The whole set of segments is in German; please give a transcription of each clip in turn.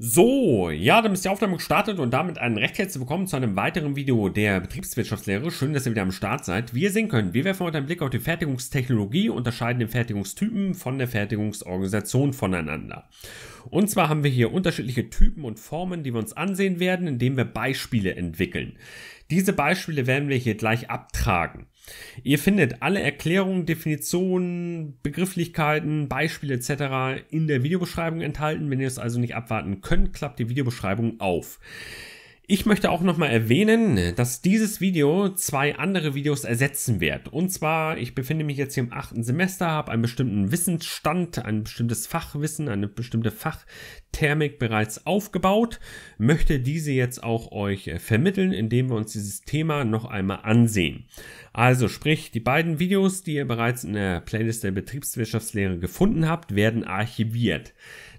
So, ja, dann ist die Aufnahme gestartet und damit ein recht herzlich willkommen zu einem weiteren Video der Betriebswirtschaftslehre. Schön, dass ihr wieder am Start seid. Wie ihr sehen könnt, wir werfen heute einen Blick auf die Fertigungstechnologie, unterscheiden den Fertigungstypen von der Fertigungsorganisation voneinander. Und zwar haben wir hier unterschiedliche Typen und Formen, die wir uns ansehen werden, indem wir Beispiele entwickeln. Diese Beispiele werden wir hier gleich abtragen. Ihr findet alle Erklärungen, Definitionen, Begrifflichkeiten, Beispiele etc. in der Videobeschreibung enthalten. Wenn ihr es also nicht abwarten könnt, klappt die Videobeschreibung auf. Ich möchte auch nochmal erwähnen, dass dieses Video zwei andere Videos ersetzen wird. Und zwar, ich befinde mich jetzt hier im achten Semester, habe einen bestimmten Wissensstand, ein bestimmtes Fachwissen, eine bestimmte Fachthermik bereits aufgebaut, möchte diese jetzt auch euch äh, vermitteln, indem wir uns dieses Thema noch einmal ansehen. Also sprich, die beiden Videos, die ihr bereits in der Playlist der Betriebswirtschaftslehre gefunden habt, werden archiviert.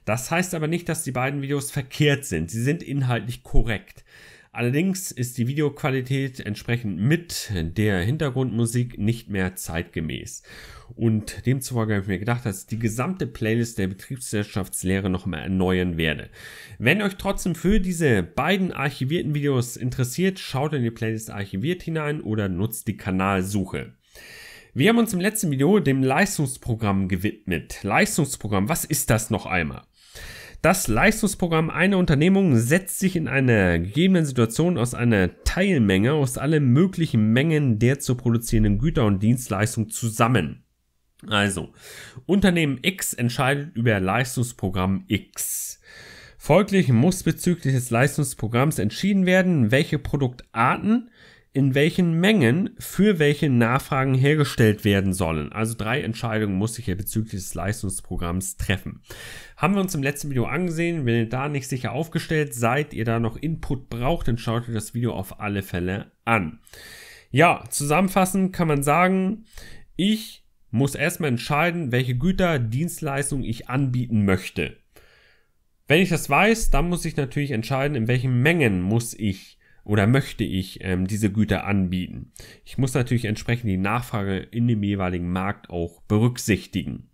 Das heißt aber nicht, dass die beiden Videos verkehrt sind. Sie sind inhaltlich korrekt. Allerdings ist die Videoqualität entsprechend mit der Hintergrundmusik nicht mehr zeitgemäß. Und demzufolge habe ich mir gedacht, dass ich die gesamte Playlist der Betriebswirtschaftslehre nochmal erneuern werde. Wenn euch trotzdem für diese beiden archivierten Videos interessiert, schaut in die Playlist archiviert hinein oder nutzt die Kanalsuche. Wir haben uns im letzten Video dem Leistungsprogramm gewidmet. Leistungsprogramm, was ist das noch einmal? Das Leistungsprogramm einer Unternehmung setzt sich in einer gegebenen Situation aus einer Teilmenge aus allen möglichen Mengen der zu produzierenden Güter und Dienstleistungen zusammen. Also, Unternehmen X entscheidet über Leistungsprogramm X. Folglich muss bezüglich des Leistungsprogramms entschieden werden, welche Produktarten in welchen Mengen für welche Nachfragen hergestellt werden sollen. Also drei Entscheidungen muss ich hier bezüglich des Leistungsprogramms treffen. Haben wir uns im letzten Video angesehen. Wenn ihr da nicht sicher aufgestellt seid, ihr da noch Input braucht, dann schaut euch das Video auf alle Fälle an. Ja, zusammenfassend kann man sagen, ich muss erstmal entscheiden, welche Güter, Dienstleistungen ich anbieten möchte. Wenn ich das weiß, dann muss ich natürlich entscheiden, in welchen Mengen muss ich oder möchte ich ähm, diese Güter anbieten. Ich muss natürlich entsprechend die Nachfrage in dem jeweiligen Markt auch berücksichtigen.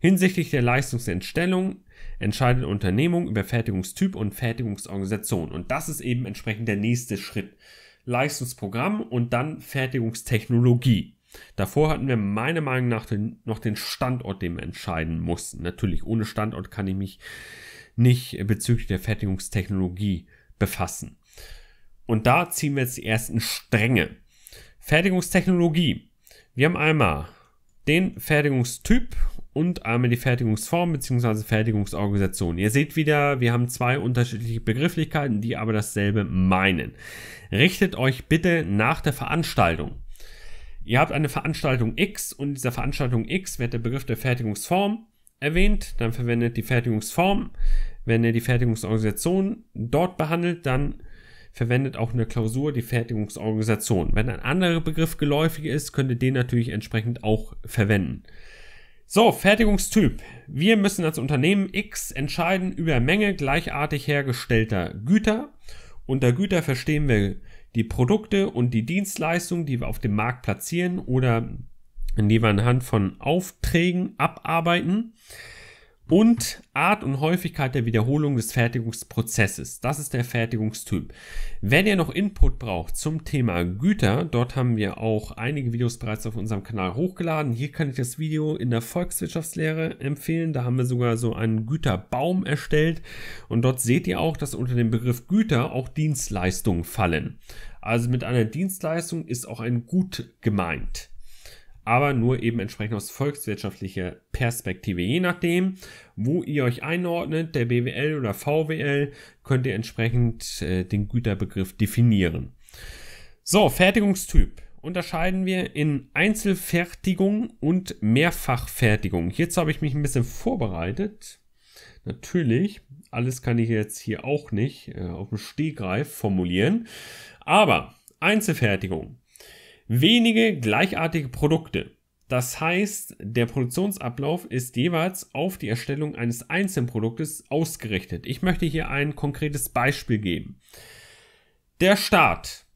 Hinsichtlich der Leistungsentstellung entscheidet Unternehmung über Fertigungstyp und Fertigungsorganisation. Und das ist eben entsprechend der nächste Schritt. Leistungsprogramm und dann Fertigungstechnologie. Davor hatten wir meiner Meinung nach den, noch den Standort, den wir entscheiden mussten. Natürlich, ohne Standort kann ich mich nicht bezüglich der Fertigungstechnologie befassen. Und da ziehen wir jetzt die ersten Stränge. Fertigungstechnologie. Wir haben einmal den Fertigungstyp und einmal die Fertigungsform bzw. Fertigungsorganisation. Ihr seht wieder, wir haben zwei unterschiedliche Begrifflichkeiten, die aber dasselbe meinen. Richtet euch bitte nach der Veranstaltung. Ihr habt eine Veranstaltung X und in dieser Veranstaltung X wird der Begriff der Fertigungsform erwähnt, dann verwendet die Fertigungsform. Wenn ihr die Fertigungsorganisation dort behandelt, dann verwendet auch in der Klausur die Fertigungsorganisation. Wenn ein anderer Begriff geläufig ist, könnt ihr den natürlich entsprechend auch verwenden. So, Fertigungstyp. Wir müssen als Unternehmen X entscheiden über Menge gleichartig hergestellter Güter. Unter Güter verstehen wir die Produkte und die Dienstleistungen, die wir auf dem Markt platzieren oder die wir anhand von Aufträgen abarbeiten und Art und Häufigkeit der Wiederholung des Fertigungsprozesses. Das ist der Fertigungstyp. Wenn ihr noch Input braucht zum Thema Güter, dort haben wir auch einige Videos bereits auf unserem Kanal hochgeladen. Hier kann ich das Video in der Volkswirtschaftslehre empfehlen. Da haben wir sogar so einen Güterbaum erstellt und dort seht ihr auch, dass unter dem Begriff Güter auch Dienstleistungen fallen. Also mit einer Dienstleistung ist auch ein Gut gemeint aber nur eben entsprechend aus volkswirtschaftlicher Perspektive. Je nachdem, wo ihr euch einordnet, der BWL oder VWL, könnt ihr entsprechend äh, den Güterbegriff definieren. So, Fertigungstyp unterscheiden wir in Einzelfertigung und Mehrfachfertigung. Hierzu habe ich mich ein bisschen vorbereitet. Natürlich, alles kann ich jetzt hier auch nicht äh, auf dem Stehgreif formulieren. Aber Einzelfertigung wenige gleichartige Produkte. Das heißt, der Produktionsablauf ist jeweils auf die Erstellung eines einzelnen Produktes ausgerichtet. Ich möchte hier ein konkretes Beispiel geben. Der Staat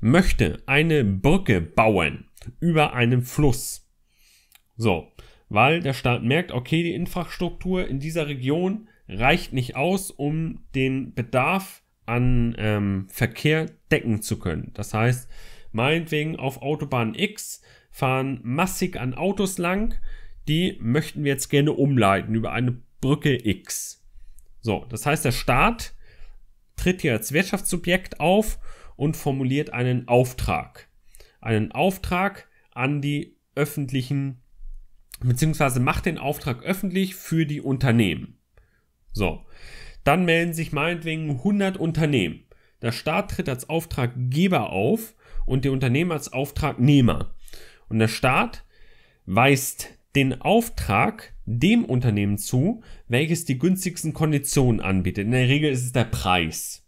möchte eine Brücke bauen über einen Fluss. So, weil der Staat merkt, okay, die Infrastruktur in dieser Region reicht nicht aus, um den Bedarf an ähm, Verkehr decken zu können. Das heißt, meinetwegen auf Autobahn X fahren massig an Autos lang, die möchten wir jetzt gerne umleiten über eine Brücke X. So, das heißt, der Staat tritt hier als Wirtschaftssubjekt auf und formuliert einen Auftrag. Einen Auftrag an die öffentlichen, beziehungsweise macht den Auftrag öffentlich für die Unternehmen. So, dann melden sich meinetwegen 100 Unternehmen. Der Staat tritt als Auftraggeber auf und der Unternehmen als Auftragnehmer. Und der Staat weist den Auftrag dem Unternehmen zu, welches die günstigsten Konditionen anbietet. In der Regel ist es der Preis.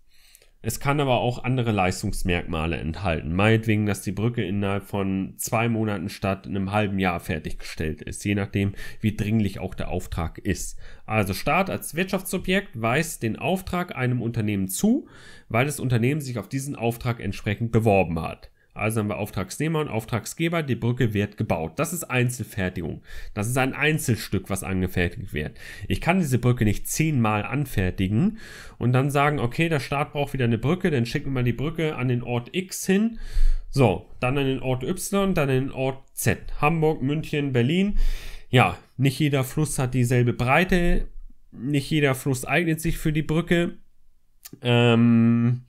Es kann aber auch andere Leistungsmerkmale enthalten. Meinetwegen, dass die Brücke innerhalb von zwei Monaten statt einem halben Jahr fertiggestellt ist, je nachdem, wie dringlich auch der Auftrag ist. Also Staat als Wirtschaftsobjekt weist den Auftrag einem Unternehmen zu, weil das Unternehmen sich auf diesen Auftrag entsprechend beworben hat. Also haben wir Auftragsnehmer und Auftragsgeber, die Brücke wird gebaut. Das ist Einzelfertigung. Das ist ein Einzelstück, was angefertigt wird. Ich kann diese Brücke nicht zehnmal anfertigen und dann sagen, okay, der Staat braucht wieder eine Brücke, dann schicken wir die Brücke an den Ort X hin. So, dann an den Ort Y, dann an den Ort Z. Hamburg, München, Berlin. Ja, nicht jeder Fluss hat dieselbe Breite. Nicht jeder Fluss eignet sich für die Brücke. Ähm,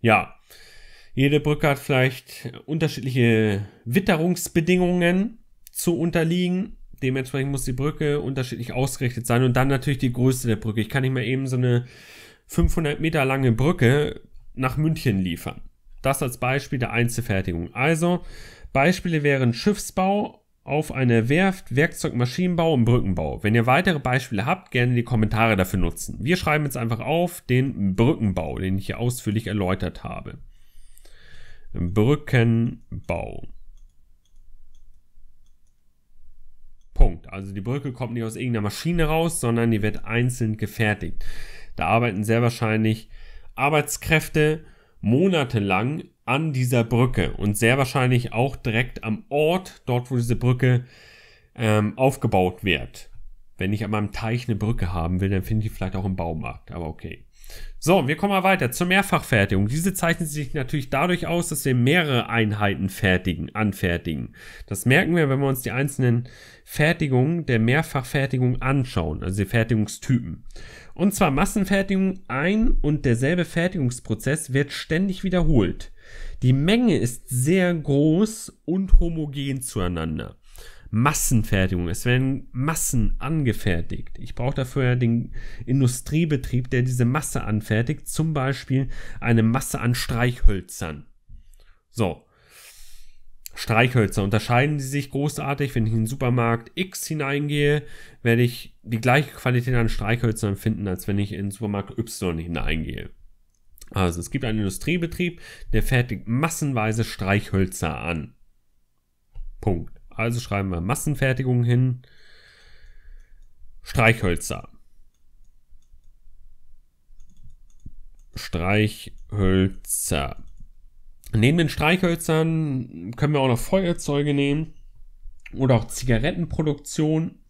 ja, jede Brücke hat vielleicht unterschiedliche Witterungsbedingungen zu unterliegen. Dementsprechend muss die Brücke unterschiedlich ausgerichtet sein und dann natürlich die Größe der Brücke. Ich kann nicht mal eben so eine 500 Meter lange Brücke nach München liefern. Das als Beispiel der Einzelfertigung. Also Beispiele wären Schiffsbau auf einer Werft, Werkzeugmaschinenbau und Brückenbau. Wenn ihr weitere Beispiele habt, gerne die Kommentare dafür nutzen. Wir schreiben jetzt einfach auf den Brückenbau, den ich hier ausführlich erläutert habe. Brückenbau. Punkt. Also die Brücke kommt nicht aus irgendeiner Maschine raus, sondern die wird einzeln gefertigt. Da arbeiten sehr wahrscheinlich Arbeitskräfte monatelang an dieser Brücke und sehr wahrscheinlich auch direkt am Ort, dort wo diese Brücke ähm, aufgebaut wird. Wenn ich an meinem Teich eine Brücke haben will, dann finde ich die vielleicht auch im Baumarkt, aber okay. So, wir kommen mal weiter zur Mehrfachfertigung. Diese zeichnet sich natürlich dadurch aus, dass wir mehrere Einheiten fertigen, anfertigen. Das merken wir, wenn wir uns die einzelnen Fertigungen der Mehrfachfertigung anschauen, also die Fertigungstypen. Und zwar Massenfertigung, ein und derselbe Fertigungsprozess wird ständig wiederholt. Die Menge ist sehr groß und homogen zueinander. Massenfertigung. Es werden Massen angefertigt. Ich brauche dafür den Industriebetrieb, der diese Masse anfertigt, zum Beispiel eine Masse an Streichhölzern. So. Streichhölzer unterscheiden sie sich großartig. Wenn ich in den Supermarkt X hineingehe, werde ich die gleiche Qualität an Streichhölzern finden, als wenn ich in den Supermarkt Y hineingehe. Also es gibt einen Industriebetrieb, der fertigt massenweise Streichhölzer an. Punkt. Also schreiben wir Massenfertigung hin. Streichhölzer. Streichhölzer. Neben den Streichhölzern können wir auch noch Feuerzeuge nehmen oder auch Zigarettenproduktion.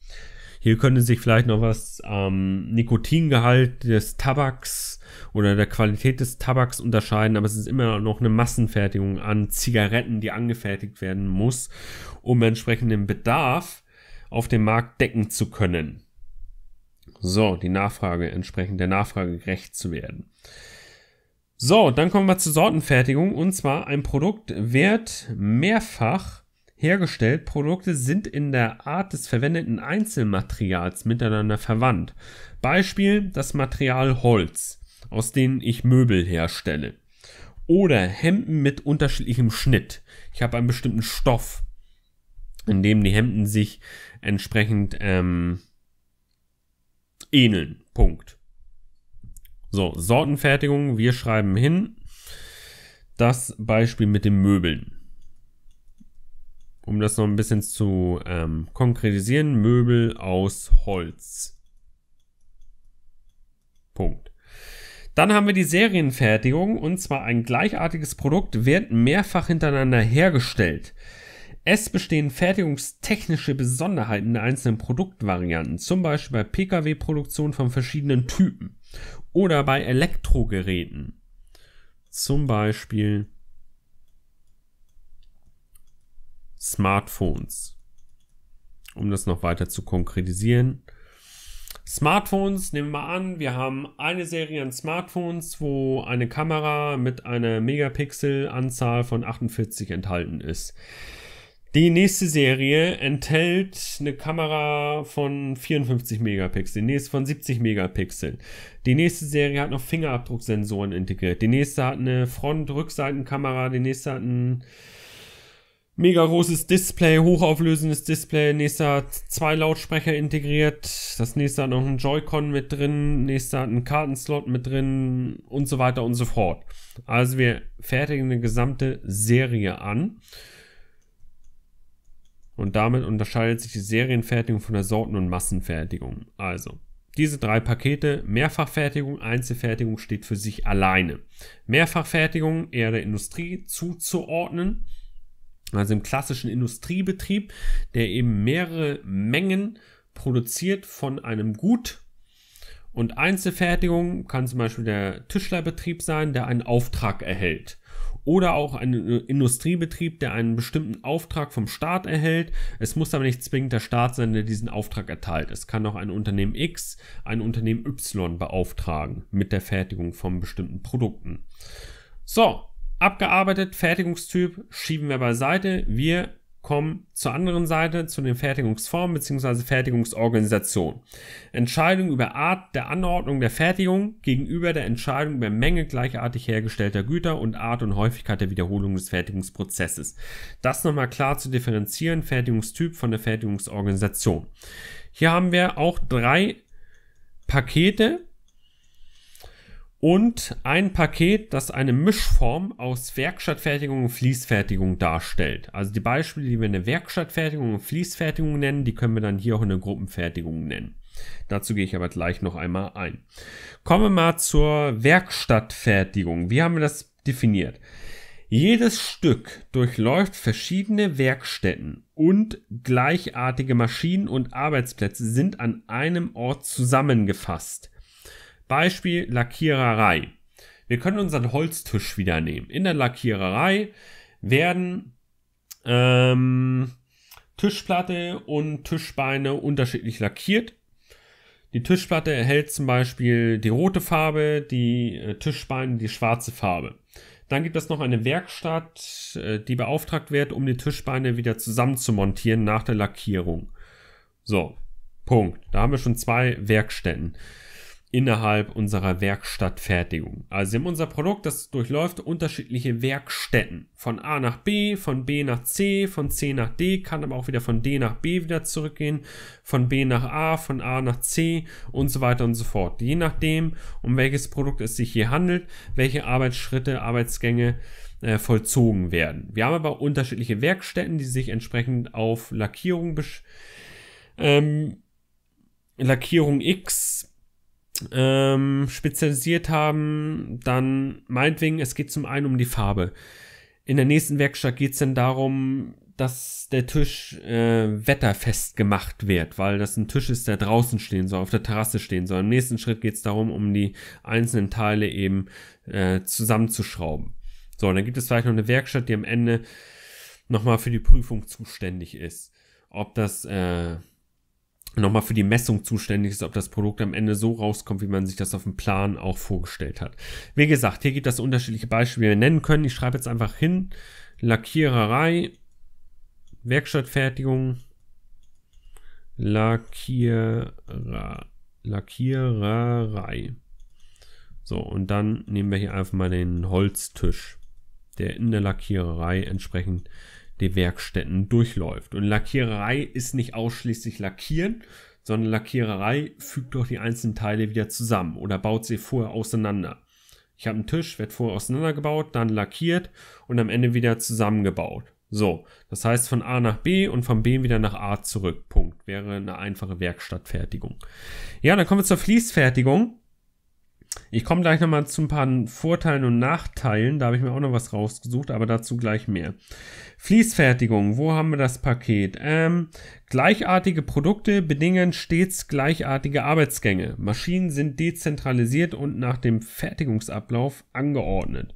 Hier könnte sich vielleicht noch was am ähm, Nikotingehalt des Tabaks oder der Qualität des Tabaks unterscheiden, aber es ist immer noch eine Massenfertigung an Zigaretten, die angefertigt werden muss, um entsprechenden Bedarf auf dem Markt decken zu können. So, die Nachfrage entsprechend der Nachfrage gerecht zu werden. So, dann kommen wir zur Sortenfertigung und zwar ein Produkt wird mehrfach hergestellt. Produkte sind in der Art des verwendeten Einzelmaterials miteinander verwandt. Beispiel das Material Holz, aus dem ich Möbel herstelle. Oder Hemden mit unterschiedlichem Schnitt. Ich habe einen bestimmten Stoff, in dem die Hemden sich entsprechend ähm, ähneln. Punkt. So, Sortenfertigung, wir schreiben hin. Das Beispiel mit den Möbeln um das noch ein bisschen zu ähm, konkretisieren, Möbel aus Holz. Punkt. Dann haben wir die Serienfertigung und zwar ein gleichartiges Produkt wird mehrfach hintereinander hergestellt. Es bestehen fertigungstechnische Besonderheiten der einzelnen Produktvarianten, zum Beispiel bei Pkw-Produktion von verschiedenen Typen oder bei Elektrogeräten. Zum Beispiel Smartphones. Um das noch weiter zu konkretisieren. Smartphones, nehmen wir mal an, wir haben eine Serie an Smartphones, wo eine Kamera mit einer Megapixel-Anzahl von 48 enthalten ist. Die nächste Serie enthält eine Kamera von 54 Megapixel, die nächste von 70 Megapixel. Die nächste Serie hat noch Fingerabdrucksensoren integriert. Die nächste hat eine Front-Rückseitenkamera, die nächste hat einen mega großes Display, hochauflösendes Display. Nächster hat zwei Lautsprecher integriert. Das nächste hat noch einen Joy-Con mit drin. Nächster hat einen Kartenslot mit drin und so weiter und so fort. Also wir fertigen eine gesamte Serie an. Und damit unterscheidet sich die Serienfertigung von der Sorten- und Massenfertigung. Also, diese drei Pakete, Mehrfachfertigung, Einzelfertigung steht für sich alleine. Mehrfachfertigung eher der Industrie zuzuordnen also im klassischen Industriebetrieb, der eben mehrere Mengen produziert von einem Gut. Und Einzelfertigung kann zum Beispiel der Tischlerbetrieb sein, der einen Auftrag erhält. Oder auch ein Industriebetrieb, der einen bestimmten Auftrag vom Staat erhält. Es muss aber nicht zwingend der Staat sein, der diesen Auftrag erteilt. Es kann auch ein Unternehmen X ein Unternehmen Y beauftragen mit der Fertigung von bestimmten Produkten. So, abgearbeitet, Fertigungstyp schieben wir beiseite. Wir kommen zur anderen Seite, zu den Fertigungsformen bzw. Fertigungsorganisation. Entscheidung über Art der Anordnung der Fertigung gegenüber der Entscheidung über Menge gleichartig hergestellter Güter und Art und Häufigkeit der Wiederholung des Fertigungsprozesses. Das nochmal klar zu differenzieren, Fertigungstyp von der Fertigungsorganisation. Hier haben wir auch drei Pakete, und ein Paket, das eine Mischform aus Werkstattfertigung und Fließfertigung darstellt. Also die Beispiele, die wir eine Werkstattfertigung und Fließfertigung nennen, die können wir dann hier auch eine Gruppenfertigung nennen. Dazu gehe ich aber gleich noch einmal ein. Kommen wir mal zur Werkstattfertigung. Wie haben wir das definiert? Jedes Stück durchläuft verschiedene Werkstätten und gleichartige Maschinen und Arbeitsplätze sind an einem Ort zusammengefasst. Beispiel Lackiererei. Wir können unseren Holztisch wieder nehmen. In der Lackiererei werden ähm, Tischplatte und Tischbeine unterschiedlich lackiert. Die Tischplatte erhält zum Beispiel die rote Farbe, die äh, Tischbeine die schwarze Farbe. Dann gibt es noch eine Werkstatt, äh, die beauftragt wird, um die Tischbeine wieder zusammenzumontieren nach der Lackierung. So, Punkt. Da haben wir schon zwei Werkstätten innerhalb unserer Werkstattfertigung. Also wir haben unser Produkt, das durchläuft unterschiedliche Werkstätten. Von A nach B, von B nach C, von C nach D, kann aber auch wieder von D nach B wieder zurückgehen, von B nach A, von A nach C und so weiter und so fort. Je nachdem, um welches Produkt es sich hier handelt, welche Arbeitsschritte, Arbeitsgänge äh, vollzogen werden. Wir haben aber unterschiedliche Werkstätten, die sich entsprechend auf Lackierung, ähm, Lackierung X ähm, spezialisiert haben, dann meinetwegen, es geht zum einen um die Farbe. In der nächsten Werkstatt geht es dann darum, dass der Tisch äh, wetterfest gemacht wird, weil das ein Tisch ist, der draußen stehen soll, auf der Terrasse stehen soll. Im nächsten Schritt geht es darum, um die einzelnen Teile eben äh, zusammenzuschrauben. So, dann gibt es vielleicht noch eine Werkstatt, die am Ende nochmal für die Prüfung zuständig ist. Ob das äh, nochmal für die Messung zuständig ist, ob das Produkt am Ende so rauskommt, wie man sich das auf dem Plan auch vorgestellt hat. Wie gesagt, hier gibt es unterschiedliche Beispiele, die wir nennen können. Ich schreibe jetzt einfach hin, Lackiererei, Werkstattfertigung, Lackierer, Lackiererei. So, und dann nehmen wir hier einfach mal den Holztisch, der in der Lackiererei entsprechend den Werkstätten durchläuft. Und Lackiererei ist nicht ausschließlich Lackieren, sondern Lackiererei fügt doch die einzelnen Teile wieder zusammen oder baut sie vorher auseinander. Ich habe einen Tisch, wird vorher auseinandergebaut, dann lackiert und am Ende wieder zusammengebaut. So, das heißt von A nach B und von B wieder nach A zurück. Punkt. Wäre eine einfache Werkstattfertigung. Ja, dann kommen wir zur Fließfertigung. Ich komme gleich nochmal zu ein paar Vorteilen und Nachteilen. Da habe ich mir auch noch was rausgesucht, aber dazu gleich mehr. Fließfertigung, wo haben wir das Paket? Ähm, gleichartige Produkte bedingen stets gleichartige Arbeitsgänge. Maschinen sind dezentralisiert und nach dem Fertigungsablauf angeordnet.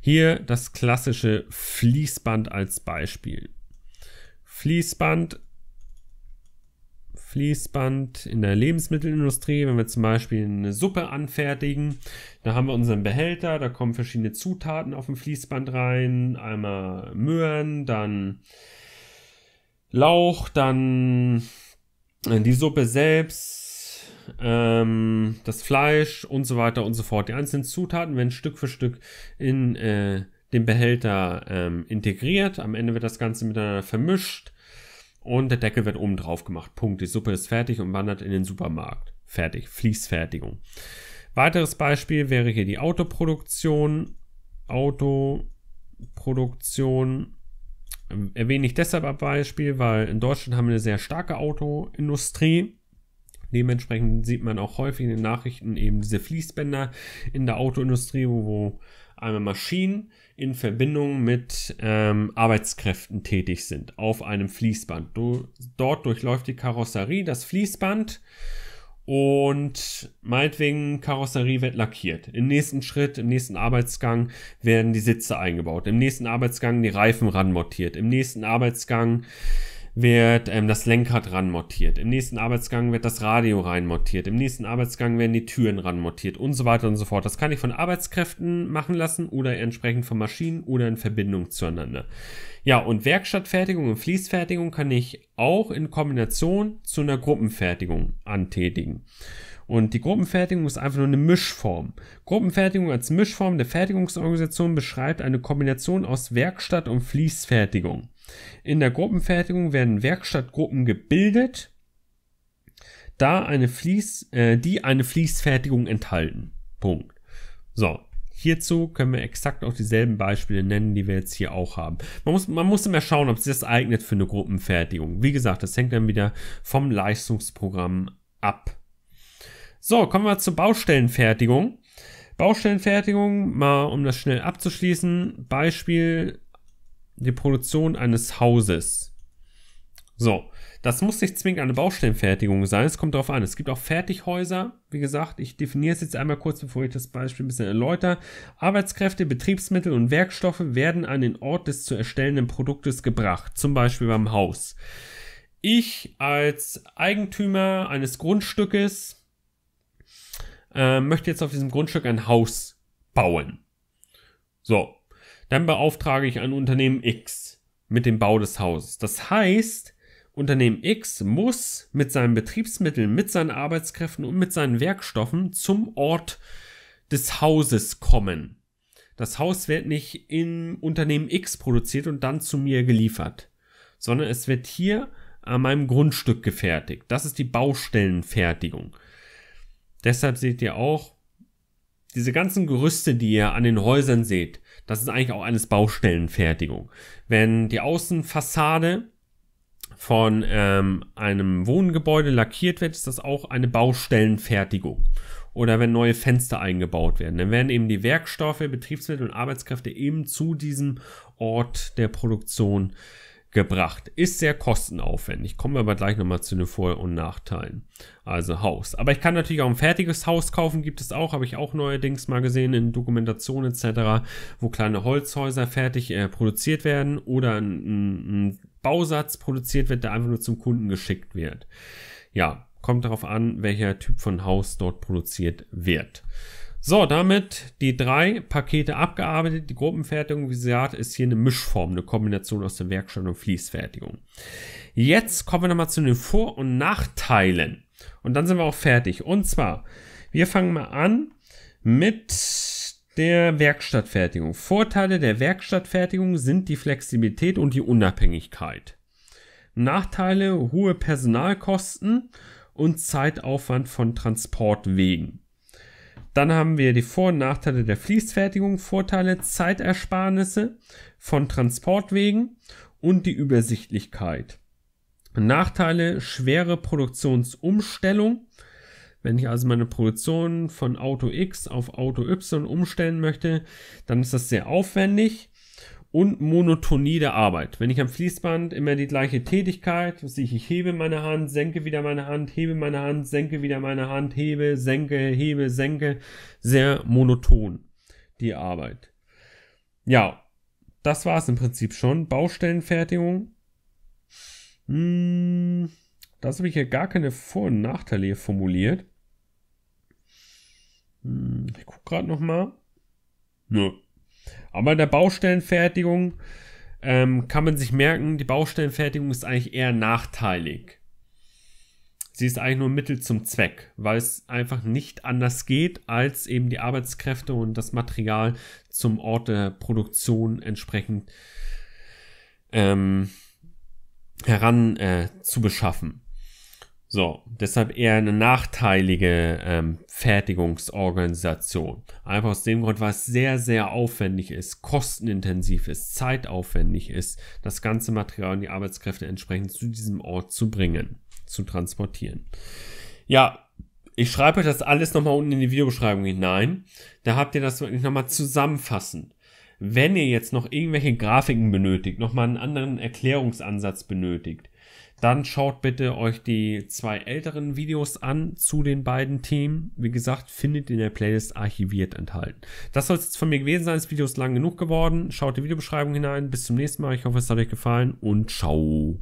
Hier das klassische Fließband als Beispiel. Fließband Fließband in der Lebensmittelindustrie, wenn wir zum Beispiel eine Suppe anfertigen, da haben wir unseren Behälter, da kommen verschiedene Zutaten auf dem Fließband rein, einmal Möhren, dann Lauch, dann äh, die Suppe selbst, ähm, das Fleisch und so weiter und so fort. Die einzelnen Zutaten werden Stück für Stück in äh, den Behälter ähm, integriert. Am Ende wird das Ganze miteinander vermischt und der Deckel wird oben drauf gemacht. Punkt. Die Suppe ist fertig und wandert in den Supermarkt. Fertig. Fließfertigung. Weiteres Beispiel wäre hier die Autoproduktion. Autoproduktion erwähne ich deshalb als Beispiel, weil in Deutschland haben wir eine sehr starke Autoindustrie. Dementsprechend sieht man auch häufig in den Nachrichten eben diese Fließbänder in der Autoindustrie, wo, wo einmal Maschinen in Verbindung mit ähm, Arbeitskräften tätig sind auf einem Fließband. Du, dort durchläuft die Karosserie das Fließband und meinetwegen Karosserie wird lackiert. Im nächsten Schritt, im nächsten Arbeitsgang werden die Sitze eingebaut. Im nächsten Arbeitsgang die Reifen ranmontiert. Im nächsten Arbeitsgang wird ähm, das Lenkrad ranmontiert. Im nächsten Arbeitsgang wird das Radio reinmontiert. Im nächsten Arbeitsgang werden die Türen ranmontiert und so weiter und so fort. Das kann ich von Arbeitskräften machen lassen oder entsprechend von Maschinen oder in Verbindung zueinander. Ja, und Werkstattfertigung und Fließfertigung kann ich auch in Kombination zu einer Gruppenfertigung antätigen. Und die Gruppenfertigung ist einfach nur eine Mischform. Gruppenfertigung als Mischform der Fertigungsorganisation beschreibt eine Kombination aus Werkstatt und Fließfertigung. In der Gruppenfertigung werden Werkstattgruppen gebildet, da eine Fließ, äh, die eine Fließfertigung enthalten. Punkt. So, Hierzu können wir exakt auch dieselben Beispiele nennen, die wir jetzt hier auch haben. Man muss, man muss immer schauen, ob sich das eignet für eine Gruppenfertigung. Wie gesagt, das hängt dann wieder vom Leistungsprogramm ab. So, kommen wir zur Baustellenfertigung. Baustellenfertigung, mal um das schnell abzuschließen. Beispiel die Produktion eines Hauses. So, das muss nicht zwingend eine Baustellenfertigung sein, es kommt darauf an. Es gibt auch Fertighäuser, wie gesagt, ich definiere es jetzt einmal kurz, bevor ich das Beispiel ein bisschen erläutere. Arbeitskräfte, Betriebsmittel und Werkstoffe werden an den Ort des zu erstellenden Produktes gebracht, zum Beispiel beim Haus. Ich als Eigentümer eines Grundstückes äh, möchte jetzt auf diesem Grundstück ein Haus bauen. So, dann beauftrage ich ein Unternehmen X mit dem Bau des Hauses. Das heißt, Unternehmen X muss mit seinen Betriebsmitteln, mit seinen Arbeitskräften und mit seinen Werkstoffen zum Ort des Hauses kommen. Das Haus wird nicht im Unternehmen X produziert und dann zu mir geliefert, sondern es wird hier an meinem Grundstück gefertigt. Das ist die Baustellenfertigung. Deshalb seht ihr auch, diese ganzen Gerüste, die ihr an den Häusern seht, das ist eigentlich auch eines Baustellenfertigung. Wenn die Außenfassade von ähm, einem Wohngebäude lackiert wird, ist das auch eine Baustellenfertigung. Oder wenn neue Fenster eingebaut werden, dann werden eben die Werkstoffe, Betriebsmittel und Arbeitskräfte eben zu diesem Ort der Produktion äh, gebracht. Ist sehr kostenaufwendig. Kommen wir aber gleich nochmal zu den Vor- und Nachteilen. Also Haus. Aber ich kann natürlich auch ein fertiges Haus kaufen, gibt es auch, habe ich auch neuerdings mal gesehen in Dokumentation etc., wo kleine Holzhäuser fertig äh, produziert werden oder ein, ein Bausatz produziert wird, der einfach nur zum Kunden geschickt wird. Ja, kommt darauf an, welcher Typ von Haus dort produziert wird. So, damit die drei Pakete abgearbeitet. Die Gruppenfertigung, wie gesagt, ist hier eine Mischform, eine Kombination aus der Werkstatt und Fließfertigung. Jetzt kommen wir nochmal zu den Vor- und Nachteilen. Und dann sind wir auch fertig. Und zwar, wir fangen mal an mit der Werkstattfertigung. Vorteile der Werkstattfertigung sind die Flexibilität und die Unabhängigkeit. Nachteile, hohe Personalkosten und Zeitaufwand von Transportwegen. Dann haben wir die Vor- und Nachteile der Fließfertigung, Vorteile, Zeitersparnisse von Transportwegen und die Übersichtlichkeit. Nachteile, schwere Produktionsumstellung. Wenn ich also meine Produktion von Auto X auf Auto Y umstellen möchte, dann ist das sehr aufwendig und Monotonie der Arbeit. Wenn ich am Fließband immer die gleiche Tätigkeit, was ich, ich hebe meine Hand, senke wieder meine Hand, hebe meine Hand, senke wieder meine Hand, hebe, senke, hebe, senke, sehr monoton die Arbeit. Ja, das war es im Prinzip schon. Baustellenfertigung. Hm, das habe ich hier gar keine Vor- und Nachteile formuliert. Hm, ich gucke gerade noch mal. Nö. Ne. Aber in der Baustellenfertigung ähm, kann man sich merken, die Baustellenfertigung ist eigentlich eher nachteilig. Sie ist eigentlich nur Mittel zum Zweck, weil es einfach nicht anders geht, als eben die Arbeitskräfte und das Material zum Ort der Produktion entsprechend ähm, heran äh, zu beschaffen. So, deshalb eher eine nachteilige ähm, Fertigungsorganisation. Einfach aus dem Grund, weil es sehr, sehr aufwendig ist, kostenintensiv ist, zeitaufwendig ist, das ganze Material und die Arbeitskräfte entsprechend zu diesem Ort zu bringen, zu transportieren. Ja, ich schreibe euch das alles nochmal unten in die Videobeschreibung hinein. Da habt ihr das wirklich nochmal zusammenfassend. Wenn ihr jetzt noch irgendwelche Grafiken benötigt, nochmal einen anderen Erklärungsansatz benötigt, dann schaut bitte euch die zwei älteren Videos an zu den beiden Themen. Wie gesagt, findet in der Playlist archiviert enthalten. Das soll es jetzt von mir gewesen sein. Das Video ist lang genug geworden. Schaut die Videobeschreibung hinein. Bis zum nächsten Mal. Ich hoffe, es hat euch gefallen und ciao.